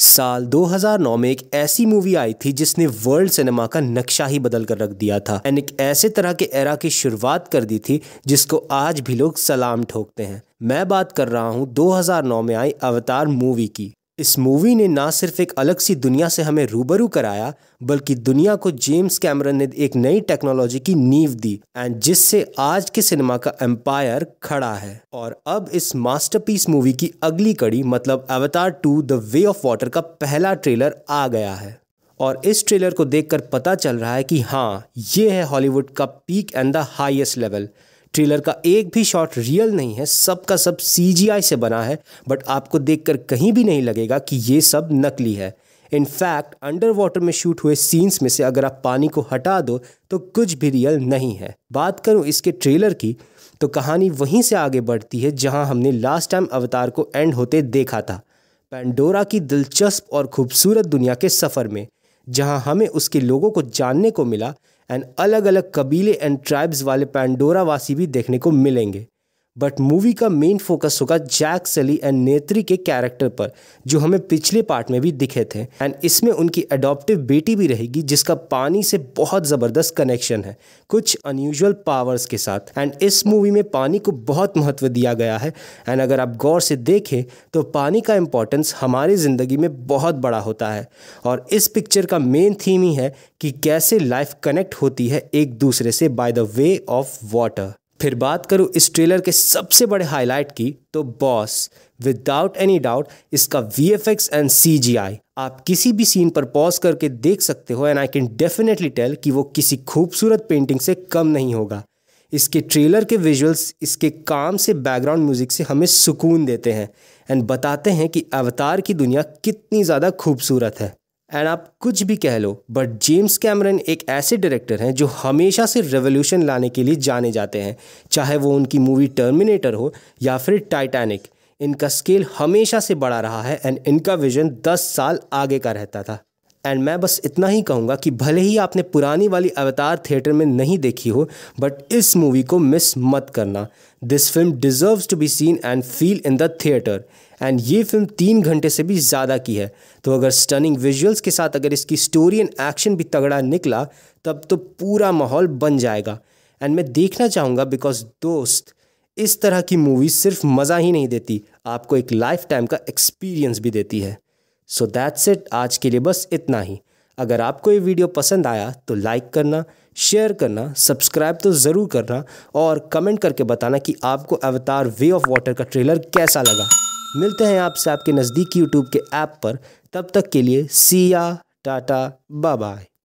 साल 2009 में एक ऐसी मूवी आई थी जिसने वर्ल्ड सिनेमा का नक्शा ही बदल कर रख दिया था एंड एक ऐसे तरह के एरा की शुरुआत कर दी थी जिसको आज भी लोग सलाम ठोकते हैं मैं बात कर रहा हूँ 2009 में आई अवतार मूवी की इस मूवी ने ना सिर्फ एक अलग सी दुनिया से हमें रूबरू कराया बल्कि दुनिया को जेम्स कैमरन ने एक नई टेक्नोलॉजी की नींव दी एंड जिससे आज के सिनेमा का एम्पायर खड़ा है और अब इस मास्टरपीस मूवी की अगली कड़ी मतलब Avatar two the way of water का पहला ट्रेलर आ गया है और इस ट्रेलर को देखकर पता चल रहा है कि हाँ ये है हॉलीवुड का peak and the highest level trailer का एक भी शॉट रियल नहीं है सब का सब सी से बना है बट आपको देखकर कहीं भी नहीं लगेगा कि ये सब नकली है इनफैक्ट अंडर वाटर में शूट हुए सीन्स में से अगर आप पानी को हटा दो तो कुछ भी रियल नहीं है बात करूं इसके ट्रेलर की तो कहानी वहीं से आगे बढ़ती है जहां हमने लास्ट टाइम अवतार को एंड होते देखा था पेंडोरा की दिलचस्प और खूबसूरत दुनिया के सफ़र में जहां हमें उसके लोगों को जानने को मिला एंड अलग अलग कबीले एंड ट्राइब्स वाले पैंडोरा वासी भी देखने को मिलेंगे बट मूवी का मेन फोकस होगा जैक सली एंड नेत्री के कैरेक्टर पर जो हमें पिछले पार्ट में भी दिखे थे एंड इसमें उनकी अडॉप्टिव बेटी भी रहेगी जिसका पानी से बहुत ज़बरदस्त कनेक्शन है कुछ अनयूजल पावर्स के साथ एंड इस मूवी में पानी को बहुत महत्व दिया गया है एंड अगर आप गौर से देखें तो पानी का इम्पोर्टेंस हमारी ज़िंदगी में बहुत बड़ा होता है और इस पिक्चर का मेन थीम ही है कि कैसे लाइफ कनेक्ट होती है एक दूसरे से by the way of water फिर बात करूँ इस ट्रेलर के सबसे बड़े हाईलाइट की तो बॉस विदाउट एनी डाउट इसका V F X and C G I आप किसी भी सीन पर पॉज करके देख सकते हो and I can definitely tell कि वो किसी खूबसूरत पेंटिंग से कम नहीं होगा इसके ट्रेलर के विजुअल्स इसके काम से बैकग्राउंड म्यूजिक से हमें सुकून देते हैं एंड बताते हैं कि अवतार की दुनिया कितनी ज़्यादा खूबसूरत है एंड आप कुछ भी कह लो बट जेम्स कैमरन एक ऐसे डायरेक्टर हैं जो हमेशा से रेवोल्यूशन लाने के लिए जाने जाते हैं चाहे वो उनकी मूवी टर्मिनेटर हो या फिर टाइटैनिक इनका स्केल हमेशा से बड़ा रहा है एंड इनका विजन 10 साल आगे का रहता था एंड मैं बस इतना ही कहूँगा कि भले ही आपने पुरानी वाली अवतार थिएटर में नहीं देखी हो बट इस मूवी को मिस मत करना this film deserves to be seen and feel in the theatre and ये फिल्म तीन घंटे से भी ज़्यादा की है तो अगर स्टनिंग विजुअल्स के साथ अगर इसकी स्टोरी एंड एक्शन भी तगड़ा निकला तब तो पूरा माहौल बन जाएगा एंड मैं देखना चाहूँगा बिकॉज दोस्त इस तरह की मूवी सिर्फ मज़ा ही नहीं देती आपको एक लाइफ टाइम का एक्सपीरियंस भी देती है सो दैट्स इट आज के लिए बस इतना ही अगर आपको ये वीडियो पसंद आया तो लाइक करना शेयर करना सब्सक्राइब तो ज़रूर करना और कमेंट करके बताना कि आपको अवतार वे ऑफ वाटर का ट्रेलर कैसा लगा मिलते हैं आपसे आपके नज़दीकी यूट्यूब के ऐप पर तब तक के लिए सिया टाटा बाय बाय